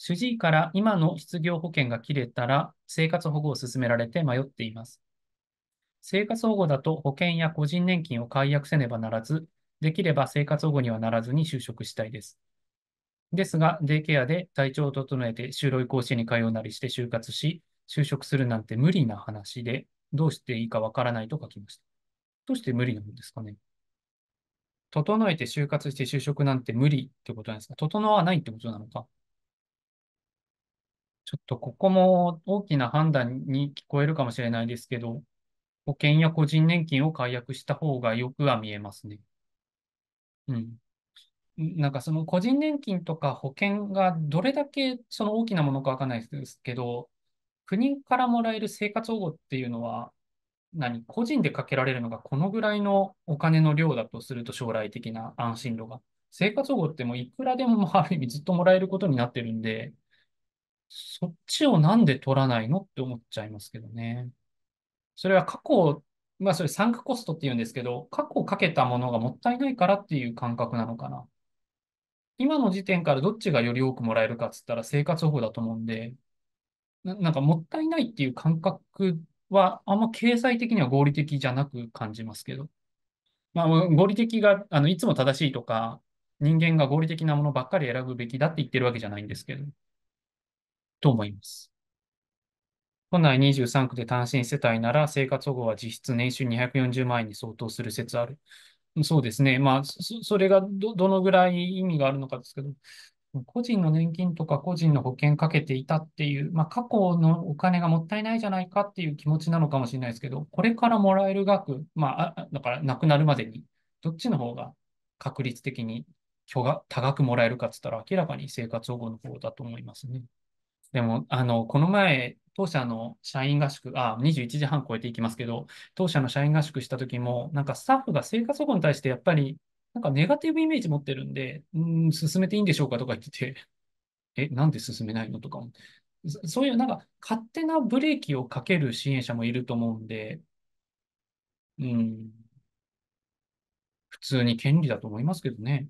主治医から今の失業保険が切れたら生活保護を勧められて迷っています。生活保護だと保険や個人年金を解約せねばならず、できれば生活保護にはならずに就職したいです。ですが、デイケアで体調を整えて就労移行支援に通うなりして就活し、就職するなんて無理な話で、どうしていいかわからないと書きました。どうして無理なんですかね整えて就活して就職なんて無理ってことなんですか整わないってことなのかちょっとここも大きな判断に聞こえるかもしれないですけど、保険や個人年金を解約した方がよくは見えますね。うん。なんかその個人年金とか保険がどれだけその大きなものかわかんないですけど、国からもらえる生活保護っていうのは、何個人でかけられるのがこのぐらいのお金の量だとすると将来的な安心度が。生活保護ってもういくらでもある意味ずっともらえることになってるんで、そっちをなんで取らないのって思っちゃいますけどね。それは過去、まあそれサンクコストって言うんですけど、過去かけたものがもったいないからっていう感覚なのかな。今の時点からどっちがより多くもらえるかっつったら生活保護だと思うんで、ななんかもったいないっていう感覚はあんま経済的には合理的じゃなく感じますけど。まあ、合理的が、あの、いつも正しいとか、人間が合理的なものばっかり選ぶべきだって言ってるわけじゃないんですけど。と思います。都内23区で単身世帯なら生活保護は実質年収240万円に相当する説ある。そうですね。まあ、それがど、どのぐらい意味があるのかですけど、個人の年金とか個人の保険かけていたっていう、まあ、過去のお金がもったいないじゃないかっていう気持ちなのかもしれないですけど、これからもらえる額、まあ、だから亡くなるまでに、どっちの方が確率的に巨額多額もらえるかって言ったら、明らかに生活保護の方だと思いますね。でも、あの、この前、当社の社員合宿、あ、21時半超えていきますけど、当社の社員合宿した時も、なんかスタッフが生活保護に対してやっぱり、なんかネガティブイメージ持ってるんで、うん、進めていいんでしょうかとか言ってて、え、なんで進めないのとか、そういうなんか勝手なブレーキをかける支援者もいると思うんで、うん、普通に権利だと思いますけどね。